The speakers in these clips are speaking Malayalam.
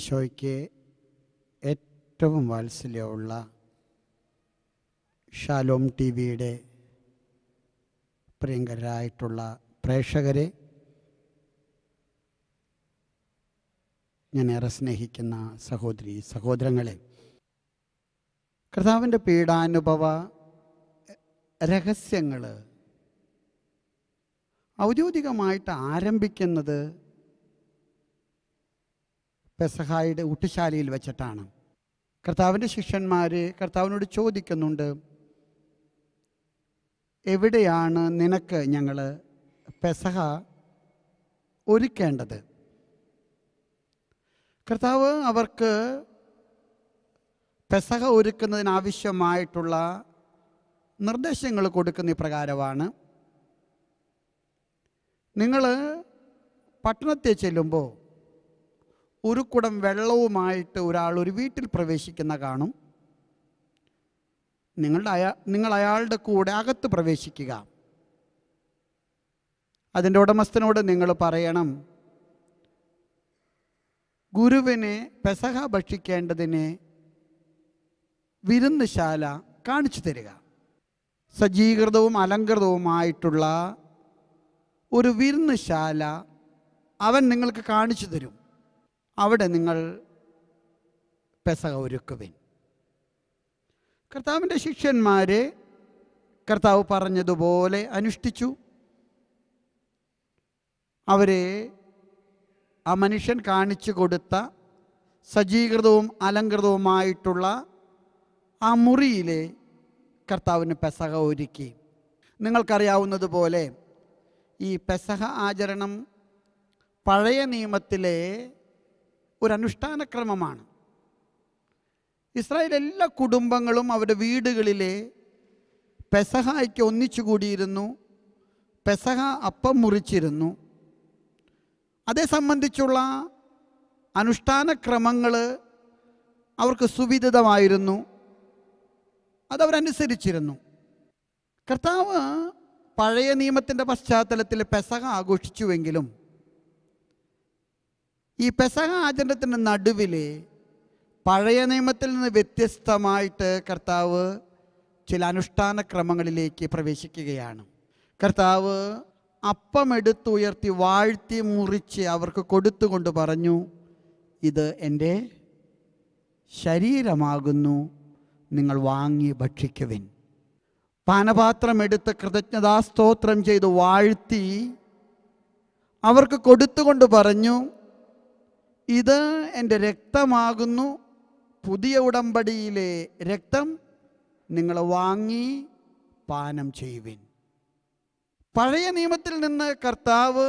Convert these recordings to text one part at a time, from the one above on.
ഈശോയ്ക്ക് ഏറ്റവും വാത്സല്യമുള്ള ഷാലോം ടി വിയുടെ പ്രിയങ്കരായിട്ടുള്ള പ്രേക്ഷകരെ ഞാനേറെ സ്നേഹിക്കുന്ന സഹോദരി സഹോദരങ്ങളെ കർത്താവിൻ്റെ പീഡാനുഭവ രഹസ്യങ്ങൾ ഔദ്യോഗികമായിട്ട് ആരംഭിക്കുന്നത് പെസഹായിയുടെ ഊട്ടുശാലയിൽ വെച്ചിട്ടാണ് കർത്താവിൻ്റെ ശിഷ്യന്മാർ കർത്താവിനോട് ചോദിക്കുന്നുണ്ട് എവിടെയാണ് നിനക്ക് ഞങ്ങൾ പെസഹ ഒരുക്കേണ്ടത് കർത്താവ് അവർക്ക് പെസഹ ഒരുക്കുന്നതിനാവശ്യമായിട്ടുള്ള നിർദ്ദേശങ്ങൾ കൊടുക്കുന്ന ഇപ്രകാരമാണ് നിങ്ങൾ പട്ടണത്തെ ചെല്ലുമ്പോൾ ഒരു കുടം വെള്ളവുമായിട്ട് ഒരാൾ ഒരു വീട്ടിൽ പ്രവേശിക്കുന്ന കാണും നിങ്ങളുടെ അയാ നിങ്ങൾ അയാളുടെ കൂടെ അകത്ത് പ്രവേശിക്കുക അതിൻ്റെ ഉടമസ്ഥനോട് നിങ്ങൾ പറയണം ഗുരുവിനെ പെസഹ ഭക്ഷിക്കേണ്ടതിനെ വിരുന്നുശാല കാണിച്ചു തരിക സജ്ജീകൃതവും അലങ്കൃതവുമായിട്ടുള്ള ഒരു വിരുന്നുശാല അവൻ നിങ്ങൾക്ക് കാണിച്ചു തരും അവിടെ നിങ്ങൾ പെസക ഒരുക്കുവിൻ കർത്താവിൻ്റെ ശിഷ്യന്മാരെ കർത്താവ് പറഞ്ഞതുപോലെ അനുഷ്ഠിച്ചു അവരെ ആ മനുഷ്യൻ കാണിച്ചു കൊടുത്ത സജ്ജീകൃതവും അലങ്കൃതവുമായിട്ടുള്ള ആ മുറിയിലെ കർത്താവിന് പെസഹ ഒരുക്കി നിങ്ങൾക്കറിയാവുന്നതുപോലെ ഈ പെസഹ ആചരണം പഴയ നിയമത്തിലെ ഒരു അനുഷ്ഠാനക്രമമാണ് ഇസ്രായേൽ എല്ലാ കുടുംബങ്ങളും അവരുടെ വീടുകളിലെ പെസഹായ്ക്ക് ഒന്നിച്ചു കൂടിയിരുന്നു പെസഹ അപ്പം മുറിച്ചിരുന്നു അതേ സംബന്ധിച്ചുള്ള അനുഷ്ഠാനക്രമങ്ങൾ അവർക്ക് സുവിദിതമായിരുന്നു അതവരനുസരിച്ചിരുന്നു കർത്താവ് പഴയ നിയമത്തിൻ്റെ പശ്ചാത്തലത്തിൽ പെസഹ ആഘോഷിച്ചുവെങ്കിലും ഈ പെസഹ ആചരണത്തിൻ്റെ നടുവിൽ പഴയ നിയമത്തിൽ നിന്ന് വ്യത്യസ്തമായിട്ട് കർത്താവ് ചില അനുഷ്ഠാന ക്രമങ്ങളിലേക്ക് പ്രവേശിക്കുകയാണ് കർത്താവ് എടുത്തുയർത്തി വാഴ്ത്തി മുറിച്ച് അവർക്ക് കൊടുത്തുകൊണ്ട് പറഞ്ഞു ഇത് എൻ്റെ ശരീരമാകുന്നു നിങ്ങൾ വാങ്ങി ഭക്ഷിക്കുവിൻ പാനപാത്രമെടുത്ത് കൃതജ്ഞതാസ്തോത്രം ചെയ്ത് വാഴ്ത്തി അവർക്ക് കൊടുത്തുകൊണ്ട് പറഞ്ഞു ഇത് എൻ്റെ രക്തമാകുന്നു പുതിയ ഉടമ്പടിയിലെ രക്തം നിങ്ങൾ വാങ്ങി പാനം ചെയ്യുവിൻ പഴയ നിയമത്തിൽ നിന്ന് കർത്താവ്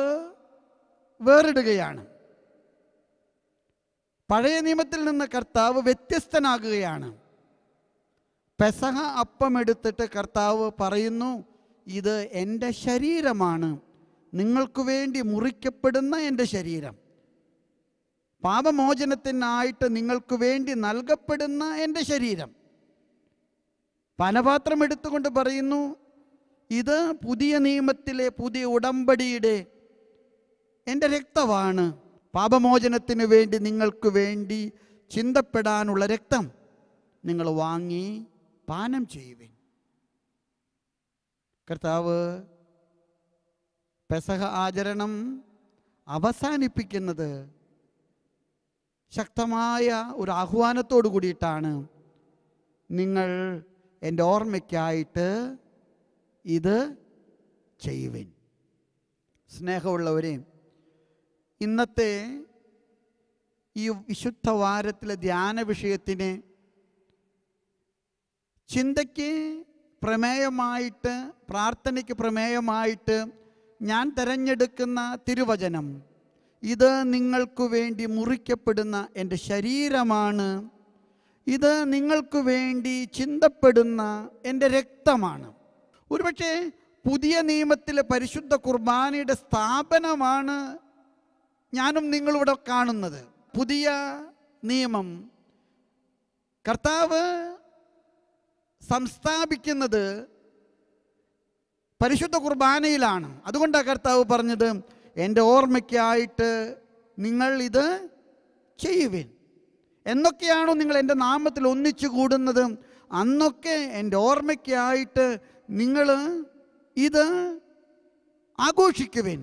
വേറിടുകയാണ് പഴയ നിയമത്തിൽ നിന്ന് കർത്താവ് വ്യത്യസ്തനാകുകയാണ് പെസഹ അപ്പമെടുത്തിട്ട് കർത്താവ് പറയുന്നു ഇത് എൻ്റെ ശരീരമാണ് നിങ്ങൾക്ക് വേണ്ടി മുറിക്കപ്പെടുന്ന എൻ്റെ ശരീരം പാപമോചനത്തിനായിട്ട് നിങ്ങൾക്ക് വേണ്ടി നൽകപ്പെടുന്ന എൻ്റെ ശരീരം പാനപാത്രം എടുത്തുകൊണ്ട് പറയുന്നു ഇത് പുതിയ നിയമത്തിലെ പുതിയ ഉടമ്പടിയുടെ എൻ്റെ രക്തമാണ് പാപമോചനത്തിന് വേണ്ടി നിങ്ങൾക്ക് വേണ്ടി ചിന്തപ്പെടാനുള്ള രക്തം നിങ്ങൾ വാങ്ങി പാനം ചെയ്യുവിൻ കർത്താവ് പെസഹ ആചരണം അവസാനിപ്പിക്കുന്നത് ശക്തമായ ഒരു ആഹ്വാനത്തോടു കൂടിയിട്ടാണ് നിങ്ങൾ എൻ്റെ ഓർമ്മയ്ക്കായിട്ട് ഇത് ചെയ്യുവിൻ സ്നേഹമുള്ളവരെ ഇന്നത്തെ ഈ വിശുദ്ധ വാരത്തിലെ ധ്യാന വിഷയത്തിന് ചിന്തയ്ക്ക് പ്രമേയമായിട്ട് പ്രാർത്ഥനയ്ക്ക് പ്രമേയമായിട്ട് ഞാൻ തിരഞ്ഞെടുക്കുന്ന തിരുവചനം ഇത് നിങ്ങൾക്കു വേണ്ടി മുറിക്കപ്പെടുന്ന എൻ്റെ ശരീരമാണ് ഇത് നിങ്ങൾക്കു വേണ്ടി ചിന്തപ്പെടുന്ന എൻ്റെ രക്തമാണ് ഒരുപക്ഷെ പുതിയ നിയമത്തിലെ പരിശുദ്ധ കുർബാനയുടെ സ്ഥാപനമാണ് ഞാനും നിങ്ങളിവിടെ കാണുന്നത് പുതിയ നിയമം കർത്താവ് സംസ്ഥാപിക്കുന്നത് പരിശുദ്ധ കുർബാനയിലാണ് അതുകൊണ്ടാണ് കർത്താവ് പറഞ്ഞത് എൻ്റെ ഓർമ്മയ്ക്കായിട്ട് നിങ്ങൾ ഇത് ചെയ്യുവിൻ എന്നൊക്കെയാണോ നിങ്ങൾ എൻ്റെ നാമത്തിൽ ഒന്നിച്ചു കൂടുന്നത് അന്നൊക്കെ എൻ്റെ ഓർമ്മയ്ക്കായിട്ട് നിങ്ങൾ ഇത് ആഘോഷിക്കുവിൻ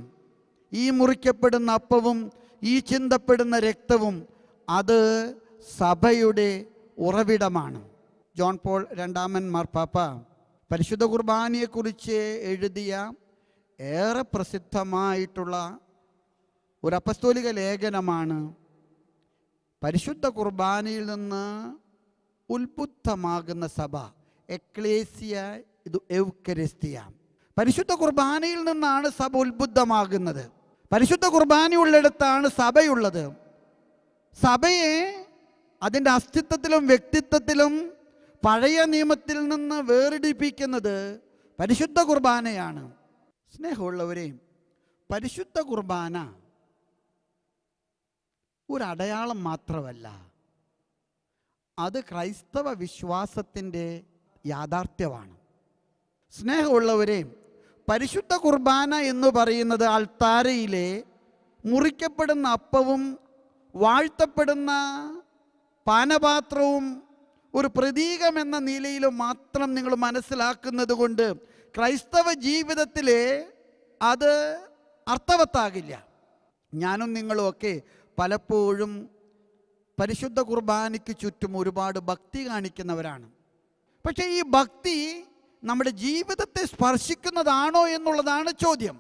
ഈ മുറിക്കപ്പെടുന്ന അപ്പവും ഈ ചിന്തപ്പെടുന്ന രക്തവും അത് സഭയുടെ ഉറവിടമാണ് ജോൺ പോൾ രണ്ടാമൻ മാർപ്പാപ്പ പരിശുദ്ധ കുർബാനയെക്കുറിച്ച് എഴുതിയ ഏറെ പ്രസിദ്ധമായിട്ടുള്ള ഒരു അപസ്തോലിക ലേഖനമാണ് പരിശുദ്ധ കുർബാനയിൽ നിന്ന് ഉത്ബുദ്ധമാകുന്ന സഭ എക്ലേസിയ ഇത് എവ്കരിസ്തിയ പരിശുദ്ധ കുർബാനയിൽ നിന്നാണ് സഭ ഉത്ബുദ്ധമാകുന്നത് പരിശുദ്ധ കുർബാന ഉള്ളിടത്താണ് സഭയുള്ളത് സഭയെ അതിൻ്റെ അസ്തിത്വത്തിലും വ്യക്തിത്വത്തിലും പഴയ നിയമത്തിൽ നിന്ന് വേറിടിപ്പിക്കുന്നത് പരിശുദ്ധ കുർബാനയാണ് സ്നേഹമുള്ളവരെയും പരിശുദ്ധ കുർബാന ഒരു അടയാളം മാത്രമല്ല അത് ക്രൈസ്തവ വിശ്വാസത്തിൻ്റെ യാഥാർത്ഥ്യമാണ് സ്നേഹമുള്ളവരെയും പരിശുദ്ധ കുർബാന എന്ന് പറയുന്നത് അൾത്താരയിലെ മുറിക്കപ്പെടുന്ന അപ്പവും വാഴ്ത്തപ്പെടുന്ന പാനപാത്രവും ഒരു പ്രതീകമെന്ന നിലയിൽ മാത്രം നിങ്ങൾ മനസ്സിലാക്കുന്നത് കൊണ്ട് ക്രൈസ്തവ ജീവിതത്തിൽ അത് അർത്ഥവത്താകില്ല ഞാനും നിങ്ങളും ഒക്കെ പലപ്പോഴും പരിശുദ്ധ കുർബാനയ്ക്ക് ചുറ്റും ഒരുപാട് ഭക്തി കാണിക്കുന്നവരാണ് പക്ഷേ ഈ ഭക്തി നമ്മുടെ ജീവിതത്തെ സ്പർശിക്കുന്നതാണോ എന്നുള്ളതാണ് ചോദ്യം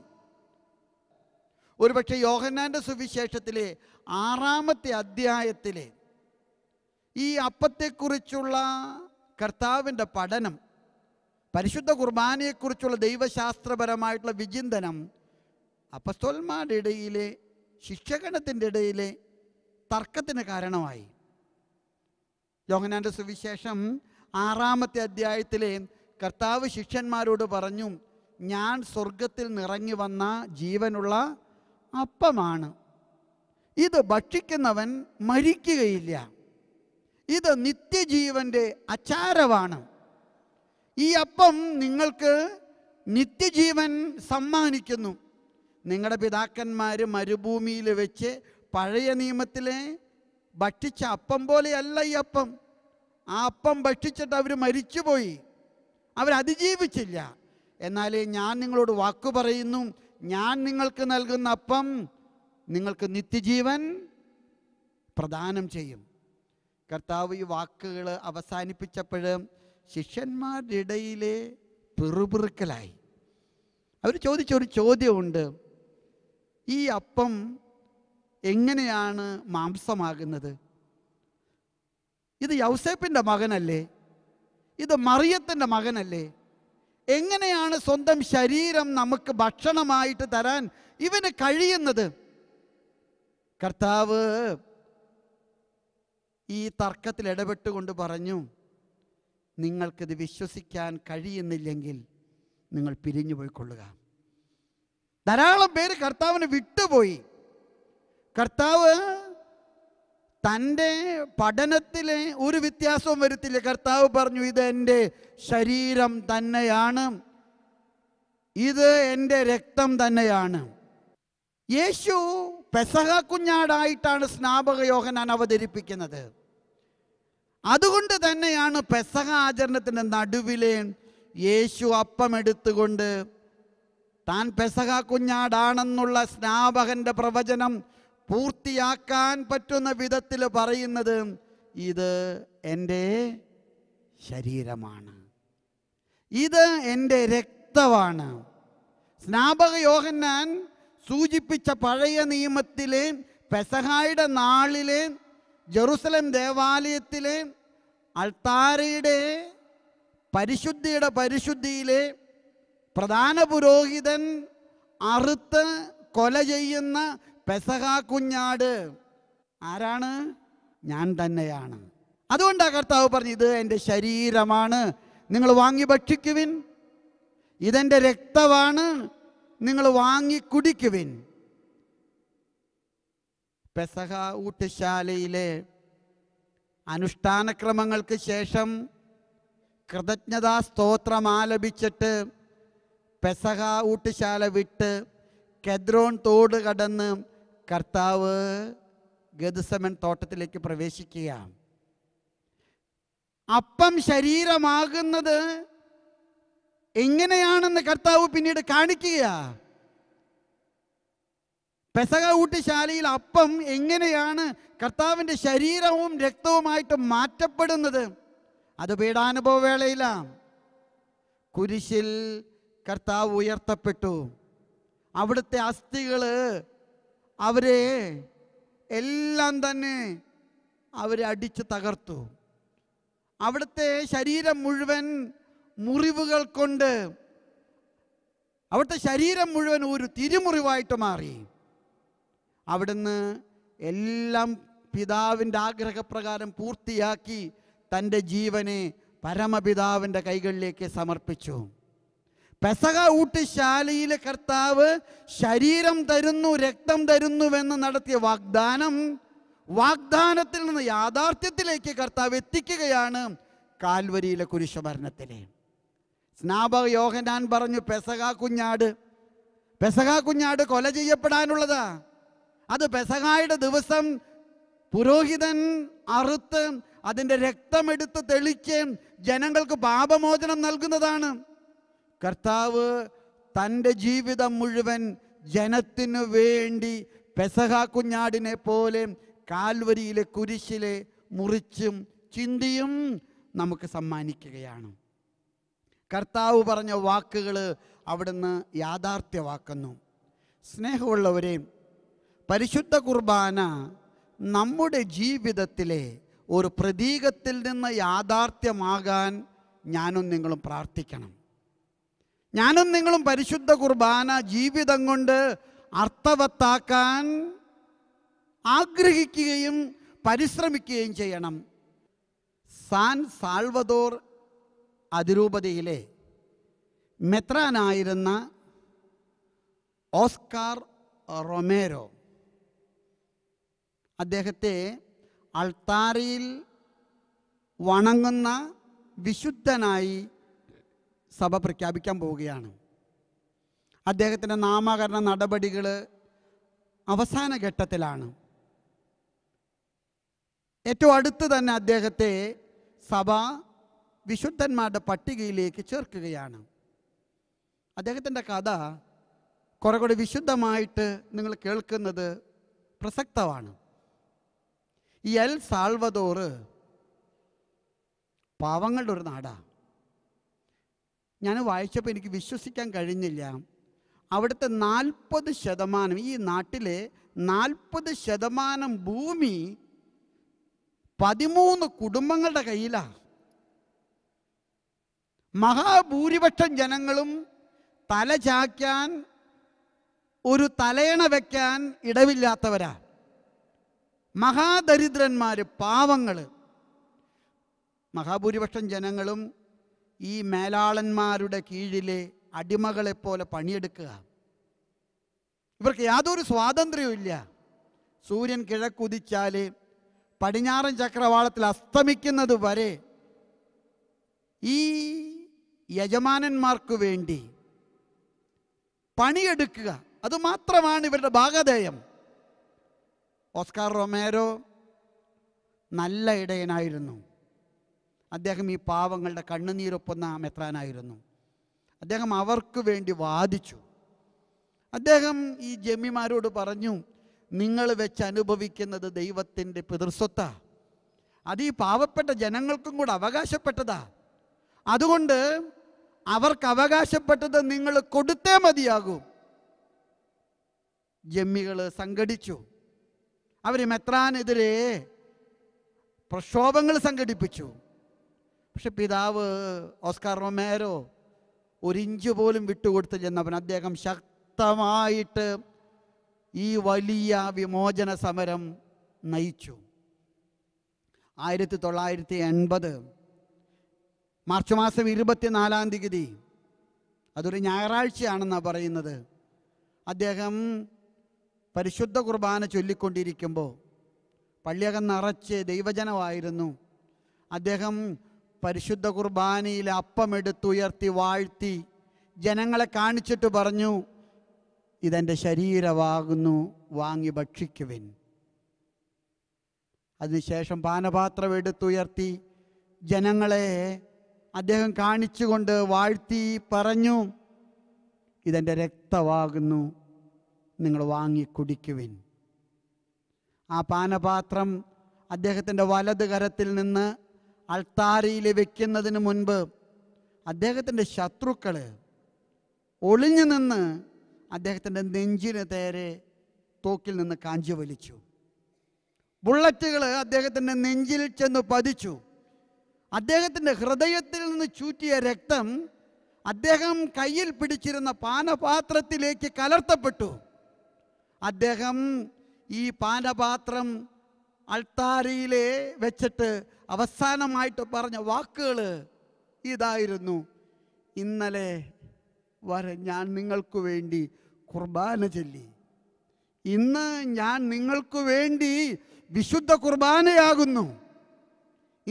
ഒരുപക്ഷെ യോഹന്നാൻ്റെ സുവിശേഷത്തിലെ ആറാമത്തെ അധ്യായത്തിലെ ഈ അപ്പത്തെക്കുറിച്ചുള്ള കർത്താവിൻ്റെ പഠനം പരിശുദ്ധ കുർബാനയെക്കുറിച്ചുള്ള ദൈവശാസ്ത്രപരമായിട്ടുള്ള വിചിന്തനം അപ്പസ്തോന്മാരുടെ ഇടയിലെ ശിക്ഷകണത്തിൻ്റെ ഇടയിലെ തർക്കത്തിന് കാരണമായി യോഹനാൻ്റെ സുവിശേഷം ആറാമത്തെ അധ്യായത്തിലെ കർത്താവ് ശിഷ്യന്മാരോട് പറഞ്ഞു ഞാൻ സ്വർഗത്തിൽ നിറങ്ങി വന്ന ജീവനുള്ള അപ്പമാണ് ഇത് ഭക്ഷിക്കുന്നവൻ മരിക്കുകയില്ല ഇത് നിത്യജീവൻ്റെ അച്ചാരമാണ് ഈ അപ്പം നിങ്ങൾക്ക് നിത്യജീവൻ സമ്മാനിക്കുന്നു നിങ്ങളുടെ പിതാക്കന്മാർ മരുഭൂമിയിൽ വെച്ച് പഴയ നിയമത്തിലെ ഭക്ഷിച്ച അപ്പം പോലെയല്ല ഈ അപ്പം ആ അപ്പം ഭക്ഷിച്ചിട്ട് അവർ മരിച്ചുപോയി അവരതിജീവിച്ചില്ല എന്നാൽ ഞാൻ നിങ്ങളോട് വാക്കു പറയുന്നു ഞാൻ നിങ്ങൾക്ക് നൽകുന്ന അപ്പം നിങ്ങൾക്ക് നിത്യജീവൻ പ്രദാനം ചെയ്യും കർത്താവ് ഈ വാക്കുകൾ അവസാനിപ്പിച്ചപ്പോൾ ശിഷ്യന്മാരുടെ ഇടയിലെ പിറുപിറുക്കലായി അവർ ചോദിച്ചൊരു ചോദ്യമുണ്ട് ഈ അപ്പം എങ്ങനെയാണ് മാംസമാകുന്നത് ഇത് യൗസേപ്പിൻ്റെ മകനല്ലേ ഇത് മറിയത്തിൻ്റെ മകനല്ലേ എങ്ങനെയാണ് സ്വന്തം ശരീരം നമുക്ക് ഭക്ഷണമായിട്ട് തരാൻ ഇവന് കഴിയുന്നത് കർത്താവ് ഈ തർക്കത്തിൽ ഇടപെട്ടുകൊണ്ട് പറഞ്ഞു നിങ്ങൾക്കിത് വിശ്വസിക്കാൻ കഴിയുന്നില്ലെങ്കിൽ നിങ്ങൾ പിരിഞ്ഞു പോയിക്കൊള്ളുക ധാരാളം പേര് കർത്താവിനെ വിട്ടുപോയി കർത്താവ് തൻ്റെ പഠനത്തിൽ ഒരു വ്യത്യാസവും വരുത്തില്ല കർത്താവ് പറഞ്ഞു ഇത് എൻ്റെ ശരീരം തന്നെയാണ് ഇത് എൻ്റെ രക്തം തന്നെയാണ് യേശു പെസഹ കുഞ്ഞാടായിട്ടാണ് സ്നാപക യോഹനാൻ അവതരിപ്പിക്കുന്നത് അതുകൊണ്ട് തന്നെയാണ് പെസഹ ആചരണത്തിൻ്റെ നടുവിലെ യേശു അപ്പമെടുത്തുകൊണ്ട് താൻ പെസഹ കുഞ്ഞാടാണെന്നുള്ള സ്നാപകന്റെ പ്രവചനം പൂർത്തിയാക്കാൻ പറ്റുന്ന വിധത്തിൽ പറയുന്നത് ഇത് എൻ്റെ ശരീരമാണ് ഇത് എൻ്റെ രക്തമാണ് സ്നാപക യോഹന്നാൻ സൂചിപ്പിച്ച പഴയ നിയമത്തിലെ പെസഹായുടെ നാളിലെ ജെറുസലം ദേവാലയത്തിലെ അൾത്താരയുടെ പരിശുദ്ധിയുടെ പരിശുദ്ധിയിലെ പ്രധാന പുരോഹിതൻ അറുത്ത് കൊല ചെയ്യുന്ന പെസഹ കുഞ്ഞാട് ആരാണ് ഞാൻ തന്നെയാണ് അതുകൊണ്ടാണ് കർത്താവ് പറഞ്ഞു ഇത് എൻ്റെ ശരീരമാണ് നിങ്ങൾ വാങ്ങി ഭക്ഷിക്കുവിൻ ഇതെൻ്റെ രക്തമാണ് നിങ്ങൾ വാങ്ങി കുടിക്കുവിൻ പെസഹ ഊട്ടശാലയിലെ അനുഷ്ഠാനക്രമങ്ങൾക്ക് ശേഷം കൃതജ്ഞതാ സ്തോത്രം ആലപിച്ചിട്ട് പെസഹ ഊട്ടശാല വിട്ട് കെദ്രോൺ തോട് കടന്ന് കർത്താവ് ഗതുസമൻ തോട്ടത്തിലേക്ക് പ്രവേശിക്കുക അപ്പം ശരീരമാകുന്നത് എങ്ങനെയാണെന്ന് കർത്താവ് പിന്നീട് കാണിക്കുകയാണ് പെസക ഊട്ടുശാലയിൽ അപ്പം എങ്ങനെയാണ് കർത്താവിൻ്റെ ശരീരവും രക്തവുമായിട്ട് മാറ്റപ്പെടുന്നത് അത് പീഡാനുഭവ വേളയിലാണ് കുരിശിൽ കർത്താവ് ഉയർത്തപ്പെട്ടു അവിടുത്തെ അസ്ഥികൾ അവരെ എല്ലാം തന്നെ അവരെ അടിച്ച് തകർത്തു അവിടുത്തെ ശരീരം മുഴുവൻ മുറിവുകൾ കൊണ്ട് അവിടുത്തെ ശരീരം മുഴുവൻ ഒരു തിരുമുറിവായിട്ട് മാറി അവിടുന്ന് എല്ലാം പിതാവിൻ്റെ ആഗ്രഹപ്രകാരം പൂർത്തിയാക്കി തൻ്റെ ജീവനെ പരമപിതാവിൻ്റെ കൈകളിലേക്ക് സമർപ്പിച്ചു പെസക ഊട്ടി ശാലയിലെ കർത്താവ് ശരീരം തരുന്നു രക്തം തരുന്നുവെന്ന് നടത്തിയ വാഗ്ദാനം വാഗ്ദാനത്തിൽ നിന്ന് യാഥാർത്ഥ്യത്തിലേക്ക് കർത്താവ് എത്തിക്കുകയാണ് കാൽവരിയിലെ കുരിശമരണത്തിലെ സ്നാപക യോഹനാൻ പറഞ്ഞു പെസക കുഞ്ഞാട് പെസക കുഞ്ഞാട് കൊല ചെയ്യപ്പെടാനുള്ളതാ അത് പെസഹായുടെ ദിവസം പുരോഹിതൻ അറുത്ത് അതിൻ്റെ രക്തമെടുത്ത് തെളിച്ച് ജനങ്ങൾക്ക് പാപമോചനം നൽകുന്നതാണ് കർത്താവ് തൻ്റെ ജീവിതം മുഴുവൻ ജനത്തിനു വേണ്ടി പെസഹ കുഞ്ഞാടിനെ പോലെ കാൽവരിയിലെ കുരിശിലെ മുറിച്ചും ചിന്തിയും നമുക്ക് സമ്മാനിക്കുകയാണ് കർത്താവ് പറഞ്ഞ വാക്കുകൾ അവിടുന്ന് യാഥാർത്ഥ്യമാക്കുന്നു സ്നേഹമുള്ളവരെയും പരിശുദ്ധ കുർബാന നമ്മുടെ ജീവിതത്തിലെ ഒരു പ്രതീകത്തിൽ നിന്ന് യാഥാർത്ഥ്യമാകാൻ ഞാനും നിങ്ങളും പ്രാർത്ഥിക്കണം ഞാനും നിങ്ങളും പരിശുദ്ധ കുർബാന ജീവിതം കൊണ്ട് അർത്ഥവത്താക്കാൻ ആഗ്രഹിക്കുകയും പരിശ്രമിക്കുകയും ചെയ്യണം സാൻ സാൽവദോർ അതിരൂപതയിലെ മെത്രാനായിരുന്ന ഓസ്കാർ റൊമേരോ അദ്ദേഹത്തെ അൾത്താരയിൽ വണങ്ങുന്ന വിശുദ്ധനായി സഭ പ്രഖ്യാപിക്കാൻ പോവുകയാണ് അദ്ദേഹത്തിൻ്റെ നാമകരണ നടപടികൾ അവസാന ഘട്ടത്തിലാണ് ഏറ്റവും അടുത്ത് തന്നെ അദ്ദേഹത്തെ സഭ വിശുദ്ധന്മാരുടെ പട്ടികയിലേക്ക് ചേർക്കുകയാണ് അദ്ദേഹത്തിൻ്റെ കഥ കുറേ കൂടി വിശുദ്ധമായിട്ട് നിങ്ങൾ കേൾക്കുന്നത് പ്രസക്തമാണ് ഈ എൽ സാൽവദോറ് പാവങ്ങളുടെ ഒരു നാടാണ് ഞാൻ വായിച്ചപ്പോൾ എനിക്ക് വിശ്വസിക്കാൻ കഴിഞ്ഞില്ല അവിടുത്തെ നാൽപ്പത് ശതമാനം ഈ നാട്ടിലെ നാൽപ്പത് ശതമാനം ഭൂമി പതിമൂന്ന് കുടുംബങ്ങളുടെ കയ്യിലാണ് മഹാഭൂരിപക്ഷം ജനങ്ങളും തല ഒരു തലയണ വയ്ക്കാൻ ഇടവില്ലാത്തവരാണ് മഹാദരിദ്രന്മാർ പാവങ്ങൾ മഹാഭൂരിപക്ഷം ജനങ്ങളും ഈ മേലാളന്മാരുടെ കീഴിലെ അടിമകളെപ്പോലെ പണിയെടുക്കുക ഇവർക്ക് യാതൊരു സ്വാതന്ത്ര്യവും ഇല്ല സൂര്യൻ കിഴക്കുതിച്ചാൽ പടിഞ്ഞാറൻ ചക്രവാളത്തിൽ അസ്തമിക്കുന്നത് വരെ ഈ യജമാനന്മാർക്ക് വേണ്ടി പണിയെടുക്കുക അതുമാത്രമാണ് ഇവരുടെ ഭാഗധേയം ഓസ്കാർ റൊമേരോ നല്ല ഇടയനായിരുന്നു അദ്ദേഹം ഈ പാവങ്ങളുടെ കണ്ണുനീരൊപ്പുന്ന മെത്രാനായിരുന്നു അദ്ദേഹം അവർക്ക് വേണ്ടി വാദിച്ചു അദ്ദേഹം ഈ ജമ്മിമാരോട് പറഞ്ഞു നിങ്ങൾ വെച്ച് അനുഭവിക്കുന്നത് ദൈവത്തിൻ്റെ പിതൃസ്വത്താ അത് ഈ പാവപ്പെട്ട ജനങ്ങൾക്കും കൂടെ അവകാശപ്പെട്ടതാ അതുകൊണ്ട് അവർക്ക് അവകാശപ്പെട്ടത് നിങ്ങൾ കൊടുത്തേ മതിയാകും ജമ്മികൾ സംഘടിച്ചു അവർ മെത്രാനെതിരെ പ്രക്ഷോഭങ്ങൾ സംഘടിപ്പിച്ചു പക്ഷെ പിതാവ് ഓസ്കാർ റൊമേരോ ഒരിഞ്ച് പോലും വിട്ടുകൊടുത്തില്ല ചെന്നവൻ അദ്ദേഹം ശക്തമായിട്ട് ഈ വലിയ വിമോചന സമരം നയിച്ചു ആയിരത്തി തൊള്ളായിരത്തി എൺപത് മാർച്ച് മാസം ഇരുപത്തിനാലാം തീയതി അതൊരു ഞായറാഴ്ചയാണെന്നാണ് പറയുന്നത് അദ്ദേഹം പരിശുദ്ധ കുർബാന ചൊല്ലിക്കൊണ്ടിരിക്കുമ്പോൾ പള്ളിയകം നിറച്ച് ദൈവജനമായിരുന്നു അദ്ദേഹം പരിശുദ്ധ കുർബാനയിൽ അപ്പമെടുത്തുയർത്തി വാഴ്ത്തി ജനങ്ങളെ കാണിച്ചിട്ട് പറഞ്ഞു ഇതെൻ്റെ ശരീരമാകുന്നു വാങ്ങി ഭക്ഷിക്കുവിൻ അതിനുശേഷം പാനപാത്രം എടുത്തുയർത്തി ജനങ്ങളെ അദ്ദേഹം കാണിച്ചുകൊണ്ട് വാഴ്ത്തി പറഞ്ഞു ഇതെൻ്റെ രക്തമാകുന്നു നിങ്ങൾ വാങ്ങി കുടിക്കുവിൻ ആ പാനപാത്രം അദ്ദേഹത്തിൻ്റെ വലത് കരത്തിൽ നിന്ന് അൾത്താരിയിൽ വയ്ക്കുന്നതിന് മുൻപ് അദ്ദേഹത്തിൻ്റെ ശത്രുക്കൾ ഒളിഞ്ഞു നിന്ന് അദ്ദേഹത്തിൻ്റെ നെഞ്ചിന് നേരെ തോക്കിൽ നിന്ന് കാഞ്ചി വലിച്ചു ബുള്ളറ്റുകൾ അദ്ദേഹത്തിൻ്റെ നെഞ്ചിൽ ചെന്ന് പതിച്ചു അദ്ദേഹത്തിൻ്റെ ഹൃദയത്തിൽ നിന്ന് ചൂറ്റിയ രക്തം അദ്ദേഹം കയ്യിൽ പിടിച്ചിരുന്ന പാനപാത്രത്തിലേക്ക് കലർത്തപ്പെട്ടു അദ്ദേഹം ഈ പാനപാത്രം അൾത്താരയിലെ വെച്ചിട്ട് അവസാനമായിട്ട് പറഞ്ഞ വാക്കുകൾ ഇതായിരുന്നു ഇന്നലെ വരെ ഞാൻ നിങ്ങൾക്ക് വേണ്ടി കുർബാന ചൊല്ലി ഇന്ന് ഞാൻ നിങ്ങൾക്ക് വേണ്ടി വിശുദ്ധ കുർബാനയാകുന്നു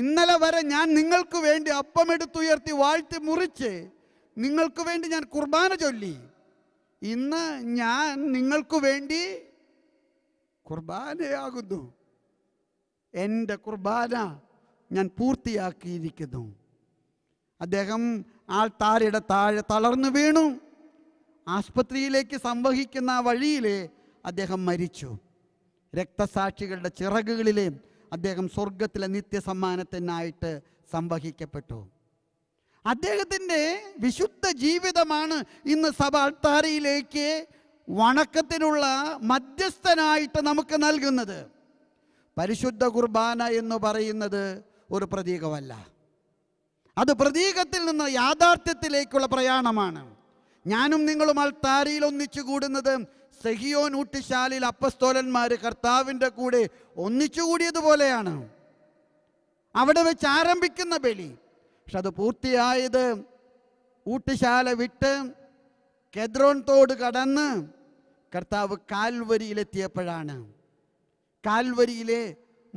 ഇന്നലെ വരെ ഞാൻ നിങ്ങൾക്ക് വേണ്ടി അപ്പമെടുത്തുയർത്തി വാഴ്ത്തി മുറിച്ച് നിങ്ങൾക്ക് വേണ്ടി ഞാൻ കുർബാന ചൊല്ലി ഇന്ന് ഞാൻ നിങ്ങൾക്ക് വേണ്ടി കുർബാനയാകുന്നു എൻ്റെ കുർബാന ഞാൻ പൂർത്തിയാക്കിയിരിക്കുന്നു അദ്ദേഹം താരയുടെ താഴെ തളർന്നു വീണു ആസ്പത്രിയിലേക്ക് സംവഹിക്കുന്ന വഴിയിലെ അദ്ദേഹം മരിച്ചു രക്തസാക്ഷികളുടെ ചിറകുകളിലെ അദ്ദേഹം സ്വർഗത്തിലെ നിത്യസമ്മാനത്തിനായിട്ട് സംവഹിക്കപ്പെട്ടു അദ്ദേഹത്തിൻ്റെ വിശുദ്ധ ജീവിതമാണ് ഇന്ന് സഭ അൾത്താരയിലേക്ക് വണക്കത്തിനുള്ള മധ്യസ്ഥനായിട്ട് നമുക്ക് നൽകുന്നത് പരിശുദ്ധ കുർബാന എന്ന് പറയുന്നത് ഒരു പ്രതീകമല്ല അത് പ്രതീകത്തിൽ നിന്ന് യാഥാർത്ഥ്യത്തിലേക്കുള്ള പ്രയാണമാണ് ഞാനും നിങ്ങളും അൾത്താരയിൽ ഒന്നിച്ചു കൂടുന്നത് സെഹിയോൻ ഊട്ടിശാലിൽ അപ്പസ്തോലന്മാർ കർത്താവിൻ്റെ കൂടെ ഒന്നിച്ചു കൂടിയതുപോലെയാണ് അവിടെ വെച്ച് ആരംഭിക്കുന്ന ബലി പക്ഷെ അത് പൂർത്തിയായത് ഊട്ടുശാല വിട്ട് കെദ്രോൺ തോട് കടന്ന് കർത്താവ് കാൽവരിയിലെത്തിയപ്പോഴാണ് കാൽവരിയിലെ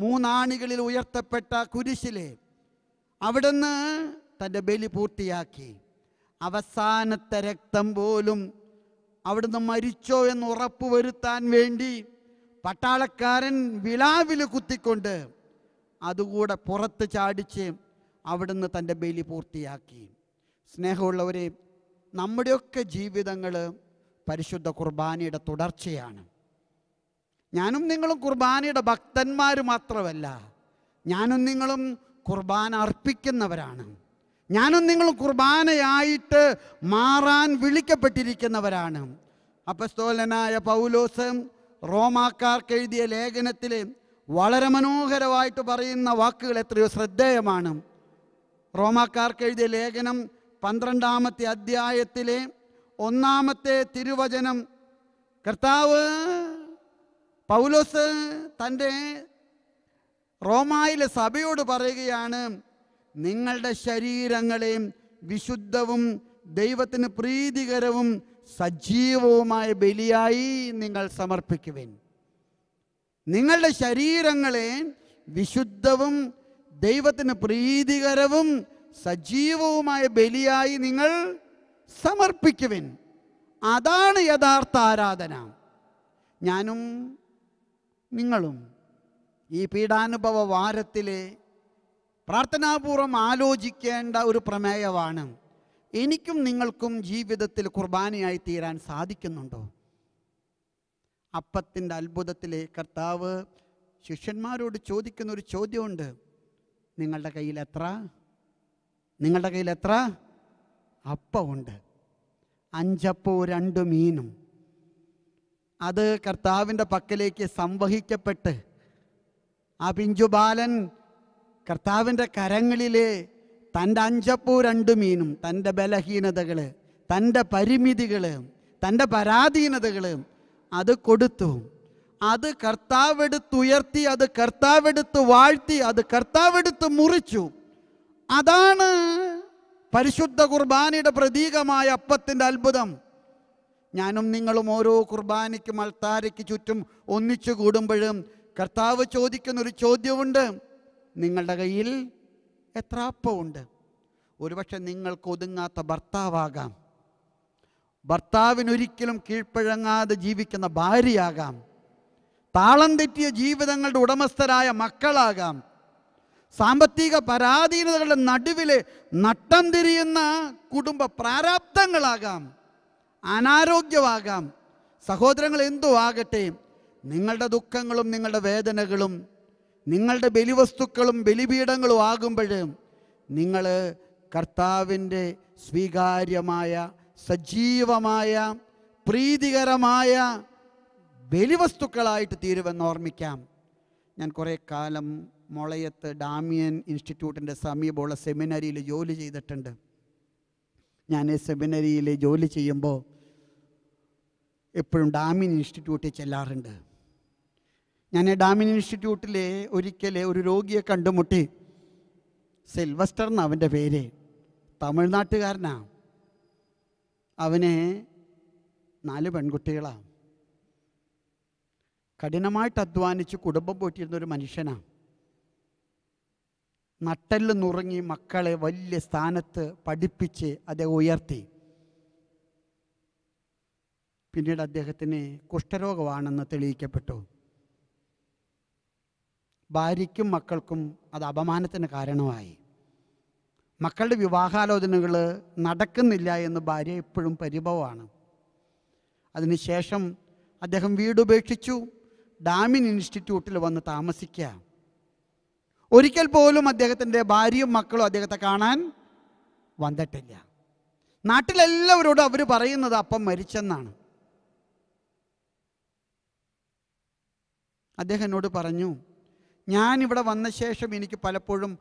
മൂന്നാണികളിൽ ഉയർത്തപ്പെട്ട കുരിശിലെ അവിടുന്ന് തൻ്റെ ബലി പൂർത്തിയാക്കി അവസാനത്തെ രക്തം പോലും അവിടുന്ന് മരിച്ചോ എന്ന് ഉറപ്പ് വരുത്താൻ വേണ്ടി പട്ടാളക്കാരൻ വിളാവിൽ കുത്തിക്കൊണ്ട് അതുകൂടെ പുറത്ത് ചാടിച്ച് അവിടുന്ന് തൻ്റെ ബലി പൂർത്തിയാക്കി സ്നേഹമുള്ളവരെ നമ്മുടെയൊക്കെ ജീവിതങ്ങൾ പരിശുദ്ധ കുർബാനയുടെ തുടർച്ചയാണ് ഞാനും നിങ്ങളും കുർബാനയുടെ ഭക്തന്മാർ മാത്രമല്ല ഞാനും നിങ്ങളും കുർബാന അർപ്പിക്കുന്നവരാണ് ഞാനും നിങ്ങളും കുർബാനയായിട്ട് മാറാൻ വിളിക്കപ്പെട്ടിരിക്കുന്നവരാണ് അപ്പസ്തോലനായ പൗലോസ് റോമാക്കാർക്ക് എഴുതിയ ലേഖനത്തിൽ വളരെ മനോഹരമായിട്ട് പറയുന്ന വാക്കുകൾ എത്രയോ ശ്രദ്ധേയമാണ് റോമാക്കാർക്ക് എഴുതിയ ലേഖനം പന്ത്രണ്ടാമത്തെ അധ്യായത്തിലെ ഒന്നാമത്തെ തിരുവചനം കർത്താവ് പൗലോസ് തൻ്റെ റോമായിലെ സഭയോട് പറയുകയാണ് നിങ്ങളുടെ ശരീരങ്ങളെ വിശുദ്ധവും ദൈവത്തിന് പ്രീതികരവും സജീവവുമായ ബലിയായി നിങ്ങൾ സമർപ്പിക്കുവിൻ നിങ്ങളുടെ ശരീരങ്ങളെ വിശുദ്ധവും ദൈവത്തിന് പ്രീതികരവും സജീവവുമായ ബലിയായി നിങ്ങൾ സമർപ്പിക്കുവിൻ അതാണ് യഥാർത്ഥ ആരാധന ഞാനും നിങ്ങളും ഈ പീഡാനുഭവ വാരത്തിലെ പ്രാർത്ഥനാപൂർവം ആലോചിക്കേണ്ട ഒരു പ്രമേയമാണ് എനിക്കും നിങ്ങൾക്കും ജീവിതത്തിൽ കുർബാനയായി തീരാൻ സാധിക്കുന്നുണ്ടോ അപ്പത്തിൻ്റെ അത്ഭുതത്തിലെ കർത്താവ് ശിഷ്യന്മാരോട് ചോദിക്കുന്ന ഒരു ചോദ്യമുണ്ട് നിങ്ങളുടെ കയ്യിൽ എത്ര നിങ്ങളുടെ കയ്യിൽ എത്ര അപ്പമുണ്ട് അഞ്ചപ്പവും രണ്ട് മീനും അത് കർത്താവിൻ്റെ പക്കലേക്ക് സംവഹിക്കപ്പെട്ട് ആ പിഞ്ചുബാലൻ കർത്താവിൻ്റെ കരങ്ങളിലെ തൻ്റെ അഞ്ചപ്പൂ രണ്ട് മീനും തൻ്റെ ബലഹീനതകൾ തൻ്റെ പരിമിതികൾ തൻ്റെ പരാധീനതകൾ അത് കൊടുത്തു അത് കർത്താവെടുത്തുയർത്തി അത് കർത്താവെടുത്ത് വാഴ്ത്തി അത് കർത്താവെടുത്ത് മുറിച്ചു അതാണ് പരിശുദ്ധ കുർബാനയുടെ പ്രതീകമായ അപ്പത്തിൻ്റെ അത്ഭുതം ഞാനും നിങ്ങളും ഓരോ കുർബാനയ്ക്കും അൾത്താരയ്ക്ക് ചുറ്റും ഒന്നിച്ചു കൂടുമ്പോഴും കർത്താവ് ചോദിക്കുന്നൊരു ചോദ്യമുണ്ട് നിങ്ങളുടെ കയ്യിൽ എത്ര അപ്പമുണ്ട് ഒരുപക്ഷെ നിങ്ങൾക്ക് ഒതുങ്ങാത്ത ഭർത്താവാകാം ഭർത്താവിനൊരിക്കലും കീഴ്പ്പഴങ്ങാതെ ജീവിക്കുന്ന ഭാര്യയാകാം താളം തെറ്റിയ ജീവിതങ്ങളുടെ ഉടമസ്ഥരായ മക്കളാകാം സാമ്പത്തിക പരാധീനതകളുടെ നടുവിലെ നട്ടം തിരിയുന്ന കുടുംബ പ്രാരാബ്ദങ്ങളാകാം അനാരോഗ്യമാകാം സഹോദരങ്ങൾ എന്തോ ആകട്ടെ നിങ്ങളുടെ ദുഃഖങ്ങളും നിങ്ങളുടെ വേദനകളും നിങ്ങളുടെ ബലിവസ്തുക്കളും ബലിപീഠങ്ങളും ആകുമ്പോൾ നിങ്ങൾ കർത്താവിൻ്റെ സ്വീകാര്യമായ സജീവമായ പ്രീതികരമായ ബലിവസ്തുക്കളായിട്ട് തീരുമെന്ന് ഓർമ്മിക്കാം ഞാൻ കുറേ കാലം മുളയത്ത് ഡാമിയൻ ഇൻസ്റ്റിറ്റ്യൂട്ടിൻ്റെ സമീപമുള്ള സെമിനറിയിൽ ജോലി ചെയ്തിട്ടുണ്ട് ഞാൻ ഈ സെമിനറിയിൽ ജോലി ചെയ്യുമ്പോൾ എപ്പോഴും ഡാമിൻ ഇൻസ്റ്റിറ്റ്യൂട്ടിൽ ചെല്ലാറുണ്ട് ഞാൻ ഡാമിൻ ഇൻസ്റ്റിറ്റ്യൂട്ടിലെ ഒരിക്കലെ ഒരു രോഗിയെ കണ്ടുമുട്ടി സിൽവസ്റ്റർ എന്ന അവൻ്റെ പേര് തമിഴ്നാട്ടുകാരനാണ് അവനെ നാല് പെൺകുട്ടികളാണ് കഠിനമായിട്ട് അധ്വാനിച്ച് കുടുംബം പോറ്റിയിരുന്ന ഒരു മനുഷ്യനാണ് നട്ടെല്ല് നുറങ്ങി മക്കളെ വലിയ സ്ഥാനത്ത് പഠിപ്പിച്ച് അദ്ദേഹം ഉയർത്തി പിന്നീട് അദ്ദേഹത്തിന് കുഷ്ഠരോഗമാണെന്ന് തെളിയിക്കപ്പെട്ടു ഭാര്യയ്ക്കും മക്കൾക്കും അത് അപമാനത്തിന് കാരണമായി മക്കളുടെ വിവാഹാലോചനകൾ നടക്കുന്നില്ല എന്ന് ഭാര്യ എപ്പോഴും പരിഭവമാണ് അതിനുശേഷം അദ്ദേഹം വീടുപേക്ഷിച്ചു ഡാമിൻ ഇൻസ്റ്റിറ്റ്യൂട്ടിൽ വന്ന് താമസിക്കുക ഒരിക്കൽ പോലും അദ്ദേഹത്തിൻ്റെ ഭാര്യയും മക്കളും അദ്ദേഹത്തെ കാണാൻ വന്നിട്ടില്ല നാട്ടിലെല്ലാവരോടും അവർ പറയുന്നത് അപ്പം മരിച്ചെന്നാണ് അദ്ദേഹം എന്നോട് പറഞ്ഞു ഞാൻ ഇവിടെ വന്ന ശേഷം എനിക്ക് പലപ്പോഴും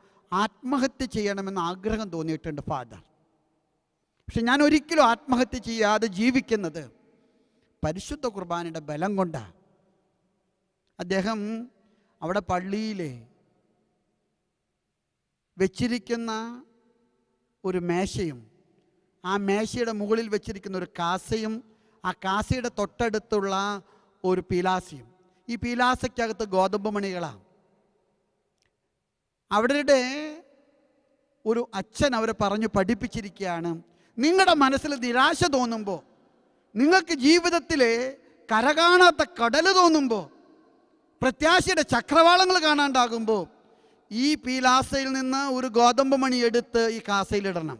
ആത്മഹത്യ ചെയ്യണമെന്ന് ആഗ്രഹം തോന്നിയിട്ടുണ്ട് ഫാദർ പക്ഷെ ഞാൻ ഒരിക്കലും ആത്മഹത്യ ചെയ്യാതെ ജീവിക്കുന്നത് പരിശുദ്ധ കുർബാനയുടെ ബലം കൊണ്ടാണ് അദ്ദേഹം അവിടെ പള്ളിയിലെ വെച്ചിരിക്കുന്ന ഒരു മേശയും ആ മേശയുടെ മുകളിൽ വെച്ചിരിക്കുന്ന ഒരു കാസയും ആ കാസയുടെ തൊട്ടടുത്തുള്ള ഒരു പീലാസയും ഈ പീലാസയ്ക്കകത്ത് ഗോതമ്പ് മണികളാണ് അവിടെ ഒരു അച്ഛൻ അവരെ പറഞ്ഞു പഠിപ്പിച്ചിരിക്കുകയാണ് നിങ്ങളുടെ മനസ്സിൽ നിരാശ തോന്നുമ്പോൾ നിങ്ങൾക്ക് ജീവിതത്തിലെ കരകാണാത്ത കടൽ തോന്നുമ്പോൾ പ്രത്യാശയുടെ ചക്രവാളങ്ങൾ കാണാണ്ടാകുമ്പോൾ ഈ പീലാസയിൽ നിന്ന് ഒരു ഗോതമ്പ് മണി എടുത്ത് ഈ കാസയിലിടണം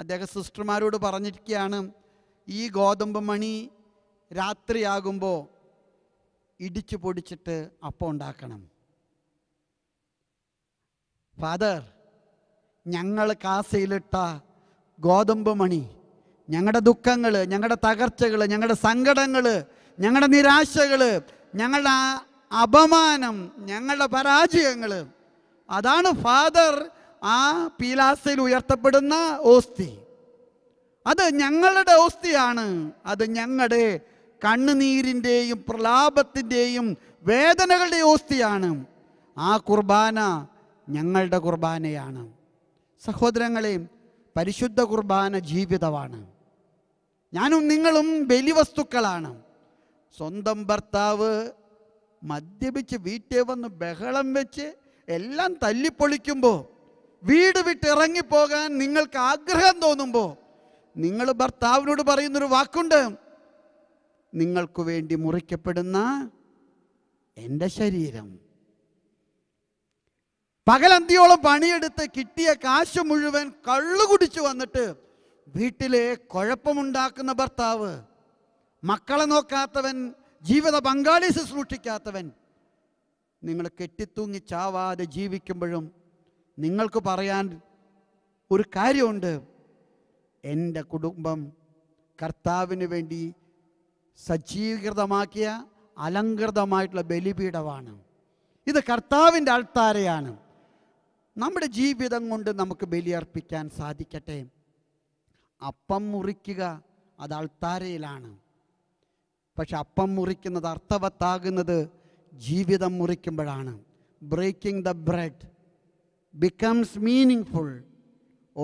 അദ്ദേഹം സിസ്റ്റർമാരോട് പറഞ്ഞിരിക്കുകയാണ് ഈ ഗോതമ്പ് മണി രാത്രിയാകുമ്പോൾ ഇടിച്ചു പൊടിച്ചിട്ട് അപ്പം ഉണ്ടാക്കണം ഫാദർ ഞങ്ങൾ കാസയിലിട്ട ഗോതമ്പ് മണി ഞങ്ങളുടെ ദുഃഖങ്ങൾ ഞങ്ങളുടെ തകർച്ചകൾ ഞങ്ങളുടെ സങ്കടങ്ങൾ ഞങ്ങളുടെ നിരാശകൾ ഞങ്ങളുടെ അപമാനം ഞങ്ങളുടെ പരാജയങ്ങൾ അതാണ് ഫാദർ ആ പീലാസയിൽ ഉയർത്തപ്പെടുന്ന ഓസ്തി അത് ഞങ്ങളുടെ ഓസ്തിയാണ് അത് ഞങ്ങളുടെ കണ്ണുനീരിൻ്റെയും പ്രലാപത്തിൻ്റെയും വേദനകളുടെ ഓസ്തിയാണ് ആ കുർബാന ഞങ്ങളുടെ കുർബാനയാണ് സഹോദരങ്ങളെ പരിശുദ്ധ കുർബാന ജീവിതമാണ് ഞാനും നിങ്ങളും ബലിവസ്തുക്കളാണ് സ്വന്തം ഭർത്താവ് മദ്യപിച്ച് വീട്ടിൽ വന്ന് ബഹളം വെച്ച് എല്ലാം തല്ലിപ്പൊളിക്കുമ്പോൾ വീട് വിട്ട് ഇറങ്ങിപ്പോകാൻ നിങ്ങൾക്ക് ആഗ്രഹം തോന്നുമ്പോൾ നിങ്ങൾ ഭർത്താവിനോട് പറയുന്നൊരു വാക്കുണ്ട് നിങ്ങൾക്ക് വേണ്ടി മുറിക്കപ്പെടുന്ന എൻ്റെ ശരീരം പകലന്തിയോളം പണിയെടുത്ത് കിട്ടിയ കാശ് മുഴുവൻ കള്ളു കുടിച്ചു വന്നിട്ട് വീട്ടിലെ കുഴപ്പമുണ്ടാക്കുന്ന ഭർത്താവ് മക്കളെ നോക്കാത്തവൻ ജീവിത പങ്കാളി ശുശ്രൂഷിക്കാത്തവൻ നിങ്ങൾ കെട്ടിത്തൂങ്ങി ചാവാതെ ജീവിക്കുമ്പോഴും നിങ്ങൾക്ക് പറയാൻ ഒരു കാര്യമുണ്ട് എൻ്റെ കുടുംബം കർത്താവിന് വേണ്ടി സജ്ജീകൃതമാക്കിയ അലങ്കൃതമായിട്ടുള്ള ബലിപീഠമാണ് ഇത് കർത്താവിൻ്റെ അൾത്താരയാണ് നമ്മുടെ ജീവിതം കൊണ്ട് നമുക്ക് ബലിയർപ്പിക്കാൻ സാധിക്കട്ടെ അപ്പം മുറിക്കുക അത് അൾത്താരയിലാണ് പക്ഷെ അപ്പം മുറിക്കുന്നത് അർത്ഥവത്താകുന്നത് ജീവിതം മുറിക്കുമ്പോഴാണ് breaking the bread becomes meaningful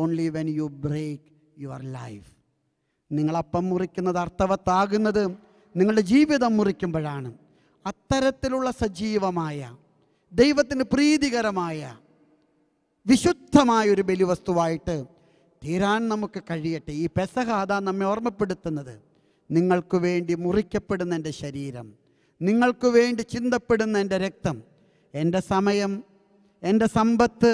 only when you break your life നിങ്ങളപ്പം മുറിക്കുന്നത് അർത്ഥവത്താകുന്നത് നിങ്ങളുടെ ജീവിതം മുറിക്കുമ്പോഴാണ് അത്തരത്തിലുള്ള സജീവമായ ദൈവത്തിന് പ്രീതികരമായ വിശുദ്ധമായ ഒരു ബലിവസ്തുവായിട്ട് തീരാൻ നമുക്ക് കഴിയട്ടെ ഈ പെസഹ നമ്മെ ഓർമ്മപ്പെടുത്തുന്നത് നിങ്ങൾക്ക് വേണ്ടി മുറിക്കപ്പെടുന്ന എൻ്റെ ശരീരം നിങ്ങൾക്ക് വേണ്ടി ചിന്തപ്പെടുന്ന എൻ്റെ രക്തം എൻ്റെ സമയം എൻ്റെ സമ്പത്ത്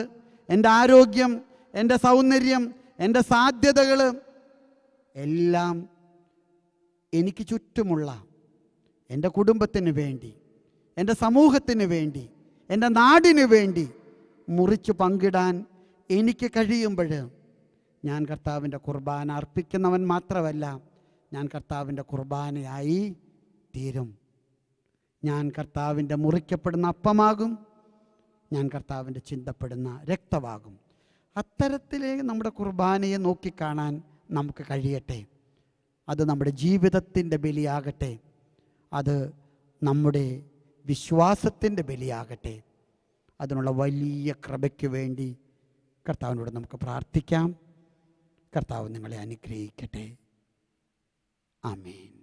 എൻ്റെ ആരോഗ്യം എൻ്റെ സൗന്ദര്യം എൻ്റെ സാധ്യതകൾ എല്ലാം എനിക്ക് ചുറ്റുമുള്ള എൻ്റെ കുടുംബത്തിന് വേണ്ടി എൻ്റെ സമൂഹത്തിന് വേണ്ടി എൻ്റെ നാടിന് വേണ്ടി മുറിച്ച് പങ്കിടാൻ എനിക്ക് കഴിയുമ്പോൾ ഞാൻ കർത്താവിൻ്റെ കുർബാന അർപ്പിക്കുന്നവൻ മാത്രമല്ല ഞാൻ കർത്താവിൻ്റെ കുർബാനയായി തീരും ഞാൻ കർത്താവിൻ്റെ മുറിക്കപ്പെടുന്ന അപ്പമാകും ഞാൻ കർത്താവിൻ്റെ ചിന്തപ്പെടുന്ന രക്തമാകും അത്തരത്തിൽ നമ്മുടെ കുർബാനയെ നോക്കിക്കാണാൻ നമുക്ക് കഴിയട്ടെ അത് നമ്മുടെ ജീവിതത്തിൻ്റെ ബലിയാകട്ടെ അത് നമ്മുടെ വിശ്വാസത്തിൻ്റെ ബലിയാകട്ടെ അതിനുള്ള വലിയ കൃപയ്ക്ക് വേണ്ടി കർത്താവിനോട് നമുക്ക് പ്രാർത്ഥിക്കാം കർത്താവ് നിങ്ങളെ അനുഗ്രഹിക്കട്ടെ Amén.